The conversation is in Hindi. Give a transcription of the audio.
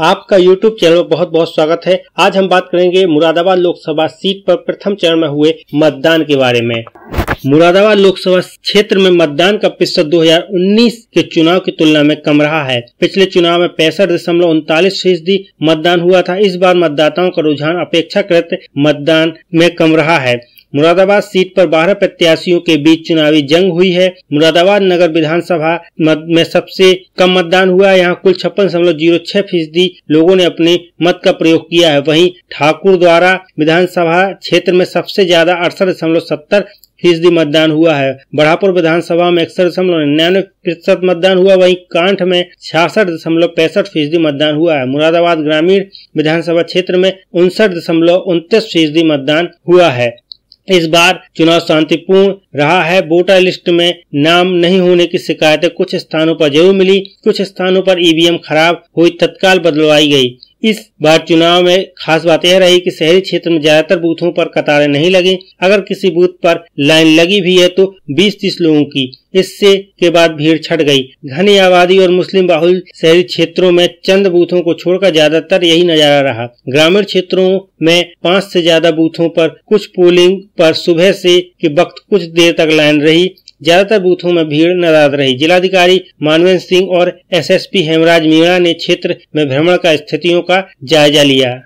आपका YouTube चैनल में बहुत बहुत स्वागत है आज हम बात करेंगे मुरादाबाद लोकसभा सीट पर प्रथम चरण में हुए मतदान के बारे में मुरादाबाद लोकसभा क्षेत्र में मतदान का प्रतिशत 2019 के चुनाव की तुलना में कम रहा है पिछले चुनाव में पैंसठ दशमलव उनतालीस फीसदी मतदान हुआ था इस बार मतदाताओं का रुझान अपेक्षाकृत मतदान में कम रहा है मुरादाबाद सीट पर 12 प्रत्याशियों के बीच चुनावी जंग हुई है मुरादाबाद नगर विधानसभा में सबसे कम मतदान हुआ है यहाँ कुल छप्पन फीसदी लोगों ने अपने मत का प्रयोग किया है वहीं ठाकुर द्वारा विधानसभा क्षेत्र में सबसे ज्यादा अड़सठ फीसदी मतदान हुआ है बढ़ापुर विधानसभा में इकसठ दशमलव निन्यानवे प्रतिशत मतदान हुआ वहीं कांठ में छियासठ दशमलव पैंसठ फीसदी मतदान हुआ है मुरादाबाद ग्रामीण विधानसभा क्षेत्र में उनसठ दशमलव उनतीस फीसदी मतदान हुआ है इस बार चुनाव शांतिपूर्ण रहा है वोटर लिस्ट में नाम नहीं होने की शिकायतें कुछ स्थानों पर जरूर मिली कुछ स्थानों पर ईवीएम e खराब हुई तत्काल बदलवाई गई इस बार चुनाव में खास बात यह रही कि शहरी क्षेत्र में ज्यादातर बूथों पर कतारें नहीं लगी अगर किसी बूथ पर लाइन लगी भी है तो 20-30 लोगों की इससे के बाद भीड़ छट गई घनी आबादी और मुस्लिम बाहुल शहरी क्षेत्रों में चंद बूथों को छोड़कर ज्यादातर यही नजारा रहा ग्रामीण क्षेत्रों में पाँच से ज्यादा बूथों पर कुछ पोलिंग पर सुबह से के वक्त कुछ देर तक लाइन रही ज्यादातर बूथों में भीड़ नाराज रही जिलाधिकारी मानवेंद्र सिंह और एसएसपी हेमराज मीणा ने क्षेत्र में भ्रमण का स्थितियों का जायजा लिया